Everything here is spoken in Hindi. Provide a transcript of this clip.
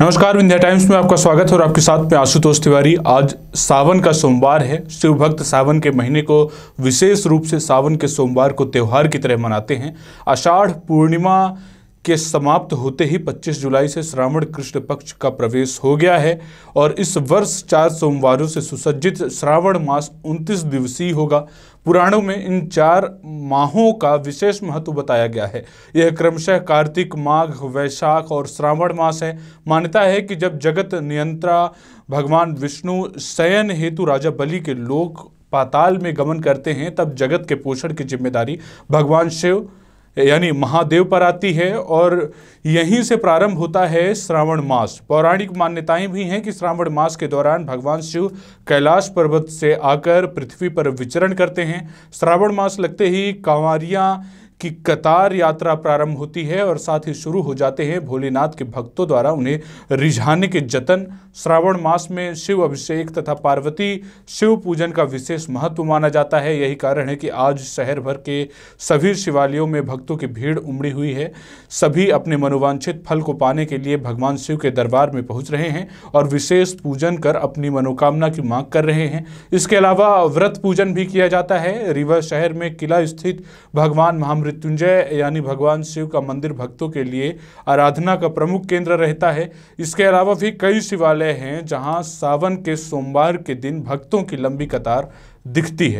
नमस्कार इंडिया टाइम्स में आपका स्वागत है और आपके साथ में आशुतोष तिवारी आज सावन का सोमवार है शिव भक्त सावन के महीने को विशेष रूप से सावन के सोमवार को त्यौहार की तरह मनाते हैं आषाढ़ पूर्णिमा के समाप्त होते ही 25 जुलाई से श्रावण कृष्ण पक्ष का प्रवेश हो गया है और इस वर्ष चार सोमवारों से सुसज्जित श्रावण मास 29 दिवसीय होगा पुराणों में इन चार माहों का विशेष महत्व बताया गया है यह क्रमशः कार्तिक माघ वैशाख और श्रावण मास है मान्यता है कि जब जगत नियंत्रा भगवान विष्णु शयन हेतु राजा बलि के लोक पाताल में गमन करते हैं तब जगत के पोषण की जिम्मेदारी भगवान शिव यानी महादेव पर आती है और यहीं से प्रारंभ होता है श्रावण मास पौराणिक मान्यताएं भी हैं कि श्रावण मास के दौरान भगवान शिव कैलाश पर्वत से आकर पृथ्वी पर विचरण करते हैं श्रावण मास लगते ही कांवरियाँ की कतार यात्रा प्रारंभ होती है और साथ ही शुरू हो जाते हैं भोलेनाथ के भक्तों द्वारा उन्हें रिझाने के जतन श्रावण मास में शिव अभिषेक तथा पार्वती शिव पूजन का विशेष महत्व माना जाता है यही कारण है कि आज शहर भर के सभी शिवालयों में भक्तों की भीड़ उमड़ी हुई है सभी अपने मनोवांछित फल को पाने के लिए भगवान शिव के दरबार में पहुँच रहे हैं और विशेष पूजन कर अपनी मनोकामना की मांग कर रहे हैं इसके अलावा व्रत पूजन भी किया जाता है रिवर शहर में किला स्थित भगवान महामृत मृत्युंजय यानी भगवान शिव का मंदिर भक्तों के लिए आराधना का प्रमुख केंद्र रहता है इसके अलावा भी कई शिवालय हैं जहां सावन के सोमवार के दिन भक्तों की लंबी कतार दिखती है